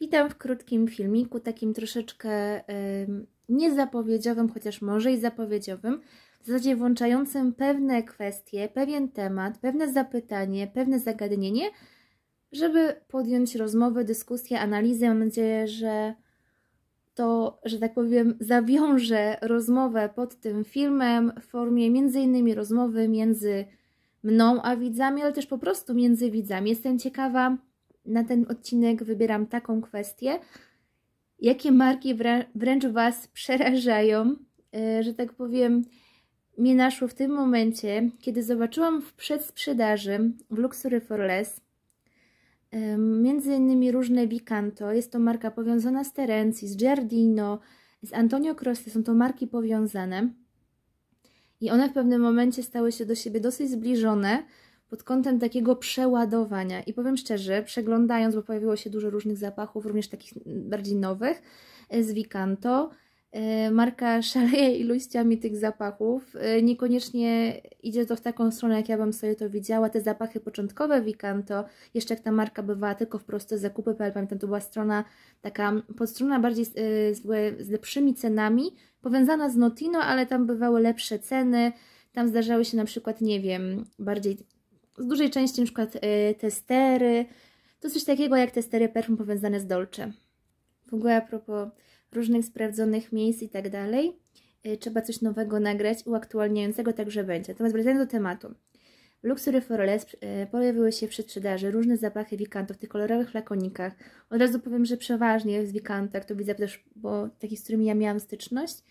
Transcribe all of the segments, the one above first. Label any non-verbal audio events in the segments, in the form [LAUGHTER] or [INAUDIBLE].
Witam w krótkim filmiku, takim troszeczkę niezapowiedziowym, chociaż może i zapowiedziowym, w zasadzie włączającym pewne kwestie, pewien temat, pewne zapytanie, pewne zagadnienie, żeby podjąć rozmowę, dyskusję, analizę. Mam nadzieję, że to, że tak powiem, zawiąże rozmowę pod tym filmem w formie między innymi rozmowy między mną a widzami, ale też po prostu między widzami. Jestem ciekawa, na ten odcinek wybieram taką kwestię, jakie marki wrę wręcz Was przerażają, e, że tak powiem, mnie naszło w tym momencie, kiedy zobaczyłam w przedsprzedaży w Luxury for Less e, między innymi różne Vicanto, jest to marka powiązana z Terencji, z Giardino, z Antonio Croste, są to marki powiązane i one w pewnym momencie stały się do siebie dosyć zbliżone, pod kątem takiego przeładowania. I powiem szczerze, przeglądając, bo pojawiło się dużo różnych zapachów, również takich bardziej nowych e, z Vicanto, e, marka szaleje iluściami tych zapachów. E, niekoniecznie idzie to w taką stronę, jak ja bym sobie to widziała. Te zapachy początkowe Vicanto, jeszcze jak ta marka bywała tylko w proste Ale pamiętam, to była strona taka podstrona bardziej z, z lepszymi cenami, powiązana z Notino, ale tam bywały lepsze ceny. Tam zdarzały się na przykład, nie wiem, bardziej z dużej części na przykład y, testery, to coś takiego jak testery perfum powiązane z Dolce. W ogóle a propos różnych sprawdzonych miejsc i tak dalej, y, trzeba coś nowego nagrać, uaktualniającego także będzie. Natomiast wracając do tematu. W Luxury for Less y, pojawiły się w sprzedaży różne zapachy wikantów w tych kolorowych flakonikach. Od razu powiem, że przeważnie z wikanta, jak to widzę też, bo takich, z którymi ja miałam styczność,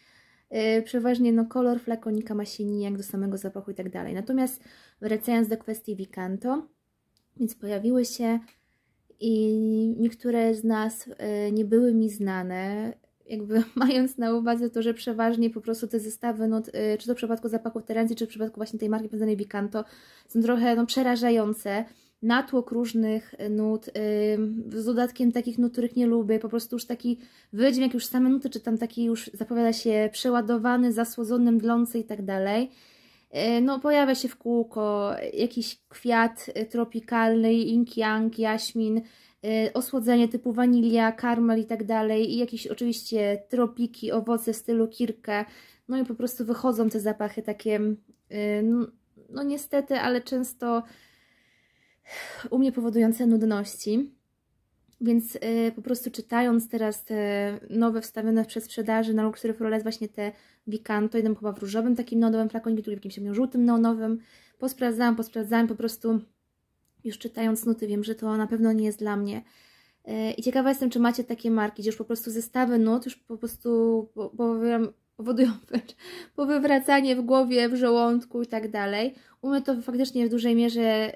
Y, przeważnie no, kolor flakonika ma się nijak do samego zapachu i tak dalej. Natomiast wracając do kwestii Vicanto, więc pojawiły się i niektóre z nas y, nie były mi znane, jakby [LAUGHS] mając na uwadze to, że przeważnie po prostu te zestawy, no, y, czy to w przypadku zapachów Terencji, czy w przypadku właśnie tej marki pędzonej Vicanto są trochę no, przerażające, natłok różnych y, nut, y, z dodatkiem takich nut, których nie lubię, po prostu już taki wydźwięk, już same nuty, czy tam taki już zapowiada się przeładowany, zasłodzony, mdlący i tak dalej. Y, no, pojawia się w kółko jakiś kwiat tropikalny, ink-yang, jaśmin, osłodzenie typu wanilia, karmel i tak dalej i jakieś oczywiście tropiki, owoce w stylu kirkę, no i po prostu wychodzą te zapachy takie, no, no niestety, ale często u mnie powodujące nudności. Więc y, po prostu czytając teraz te nowe wstawione przez sprzedaży na Luxury for właśnie te Vicanto, jeden chyba w różowym takim neonowym flakoniku, drugi w jakimś żółtym neonowym, posprawdzałam, posprawdzałam, po prostu już czytając nuty wiem, że to na pewno nie jest dla mnie. Y, I ciekawa jestem, czy macie takie marki, gdzie już po prostu zestawy nut, już po prostu, bo, bo wiem, powodują [LAUGHS] powywracanie w głowie, w żołądku i tak dalej. U mnie to faktycznie w dużej mierze,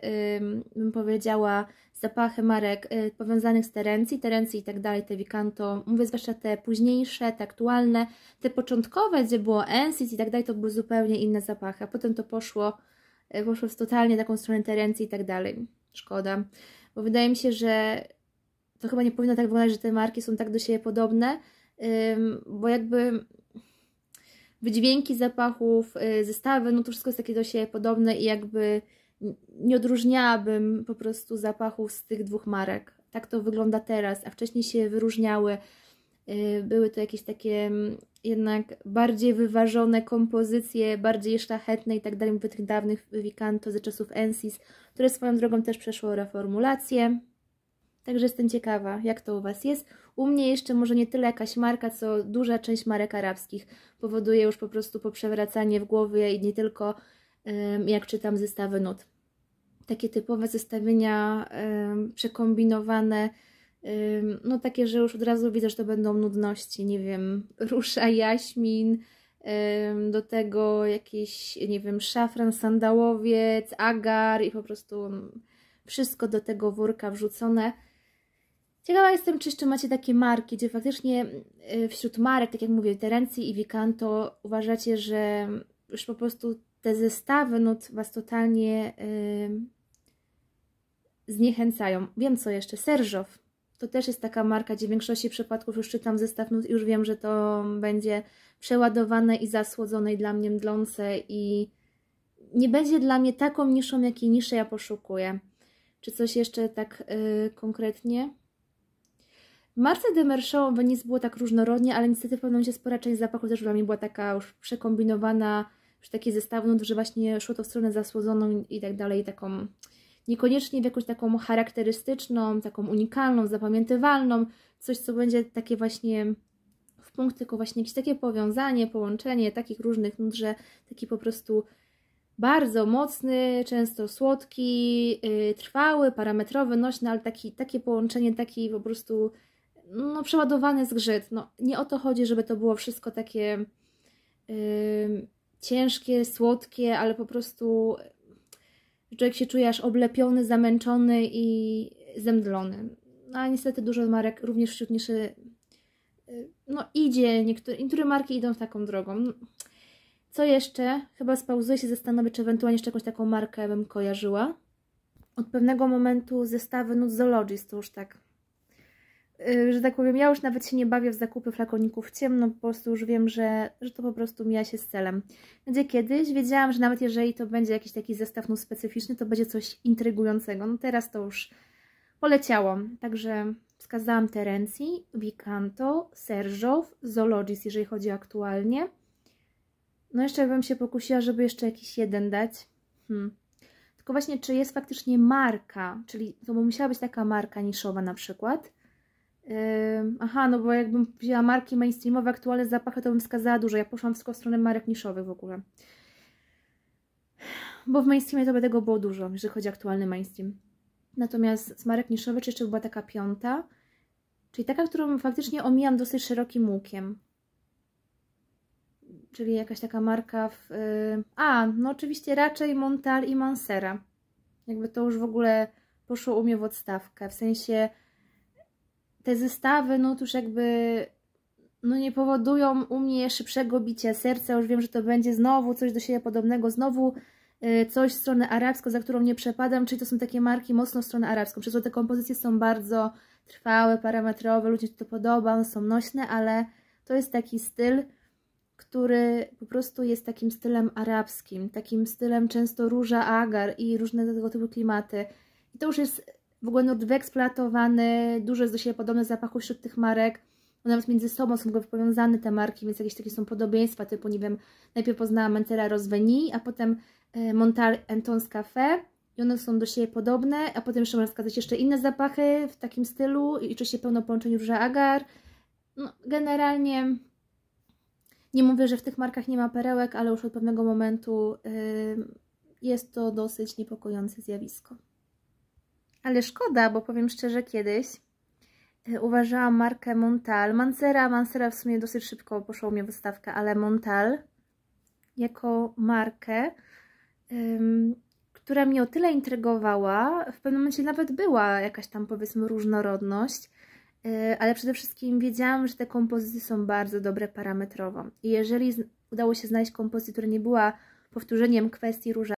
bym powiedziała, zapachy marek y, powiązanych z Terencji, Terencji i tak dalej, te Vicanto, mówię zwłaszcza te późniejsze, te aktualne, te początkowe, gdzie było Ensis i tak dalej, to były zupełnie inne zapachy, a potem to poszło, y, poszło w totalnie taką stronę Terencji i tak dalej. Szkoda, bo wydaje mi się, że to chyba nie powinno tak wyglądać, że te marki są tak do siebie podobne, bo jakby wydźwięki zapachów, y, zestawy, no to wszystko jest takie do siebie podobne i jakby nie odróżniałabym po prostu zapachów z tych dwóch marek. Tak to wygląda teraz, a wcześniej się wyróżniały. Y, były to jakieś takie mm, jednak bardziej wyważone kompozycje, bardziej szlachetne i tak dalej, mówię tych dawnych Wikanto ze czasów Ensis, które swoją drogą też przeszło reformulację. Także jestem ciekawa, jak to u Was jest. U mnie jeszcze może nie tyle jakaś marka, co duża część marek arabskich powoduje już po prostu poprzewracanie w głowie i nie tylko jak czytam zestawy nut. Takie typowe zestawienia przekombinowane, no takie, że już od razu widzę, że to będą nudności, nie wiem, [LAUGHS] rusza, jaśmin, do tego jakiś, nie wiem, szafran, sandałowiec, agar i po prostu wszystko do tego worka wrzucone. Ciekawa jestem, czy jeszcze macie takie marki, gdzie faktycznie y, wśród marek, tak jak mówię, Terencji i Vicanto, uważacie, że już po prostu te zestawy nut Was totalnie yy, zniechęcają. Wiem co jeszcze, Serżow. To też jest taka marka, gdzie w większości przypadków już czytam zestaw nut i już wiem, że to będzie przeładowane i zasłodzone i dla mnie mdlące i nie będzie dla mnie taką niszą, jakiej niszy ja poszukuję. Czy coś jeszcze tak yy, konkretnie? Marce de Merchant w było tak różnorodnie, ale niestety w pewnym momencie spora część zapachów też dla mnie była taka już przekombinowana, już taki zestaw, no, że właśnie szło to w stronę zasłodzoną i tak dalej, taką niekoniecznie w jakąś taką charakterystyczną, taką unikalną, zapamiętywalną, coś co będzie takie właśnie w punkt, tylko właśnie jakieś takie powiązanie, połączenie takich różnych nut, że taki po prostu bardzo mocny, często słodki, yy, trwały, parametrowy, nośny, ale taki, takie połączenie taki po prostu no, przeładowany zgrzyt. No, nie o to chodzi, żeby to było wszystko takie yy, ciężkie, słodkie, ale po prostu człowiek się czuje aż oblepiony, zamęczony i zemdlony. No, a niestety dużo marek również wśród niszy yy, no, idzie, niektóre, niektóre marki idą taką drogą. No, co jeszcze? Chyba spauzuję się, zastanowię, czy ewentualnie jeszcze jakąś taką markę bym kojarzyła. Od pewnego momentu zestawy Nutzologist, to już tak Y, że tak powiem, ja już nawet się nie bawię w zakupy flakoników w ciemno, po prostu już wiem, że, że to po prostu mija się z celem. Gdzie kiedyś wiedziałam, że nawet jeżeli to będzie jakiś taki zestaw no specyficzny, to będzie coś intrygującego. No teraz to już poleciało, także wskazałam Terencji, Vicanto, Serżow, Zoologis, jeżeli chodzi aktualnie. No jeszcze bym się pokusiła, żeby jeszcze jakiś jeden dać. Hmm. Tylko właśnie, czy jest faktycznie marka, czyli to by musiała być taka marka niszowa na przykład, aha, no bo jakbym wzięła marki mainstreamowe, aktualne zapachy, to bym wskazała dużo. Ja poszłam tylko w stronę marek niszowych w ogóle. Bo w mainstreamie to by tego było dużo, jeżeli chodzi o aktualny mainstream. Natomiast z marek niszowych czy jeszcze była taka piąta, czyli taka, którą faktycznie omijam dosyć szerokim łukiem. Czyli jakaś taka marka w... A, no oczywiście raczej Montal i Mansera. Jakby to już w ogóle poszło u mnie w odstawkę. W sensie te zestawy, no tuż jakby no nie powodują u mnie szybszego bicia serca, już wiem, że to będzie znowu coś do siebie podobnego, znowu y, coś w stronę arabską, za którą nie przepadam, czyli to są takie marki mocno w stronę arabską, przez to te kompozycje są bardzo trwałe, parametrowe, ludziom się to podoba, one są nośne, ale to jest taki styl, który po prostu jest takim stylem arabskim, takim stylem często róża, agar i różne tego typu klimaty. I to już jest w ogóle nurt wyeksploatowany, dużo jest do siebie podobnych zapachów wśród tych marek. No, nawet między sobą są powiązane te marki, więc jakieś takie są podobieństwa, typu, nie wiem, najpierw poznałam Mentera Rosveni, a potem e, Montal Entons Cafe i one są do siebie podobne, a potem jeszcze można wskazać jeszcze inne zapachy w takim stylu i się pełno połączeń róża agar. No, generalnie nie mówię, że w tych markach nie ma perełek, ale już od pewnego momentu yy, jest to dosyć niepokojące zjawisko. Ale szkoda, bo powiem szczerze, kiedyś e, uważałam markę Montal, Mancera, Mancera w sumie dosyć szybko poszło mi wystawka, ale Montal jako markę, um, która mnie o tyle intrygowała, w pewnym momencie nawet była jakaś tam powiedzmy różnorodność, e, ale przede wszystkim wiedziałam, że te kompozycje są bardzo dobre parametrowo. I jeżeli udało się znaleźć kompozycję, która nie była powtórzeniem kwestii róża,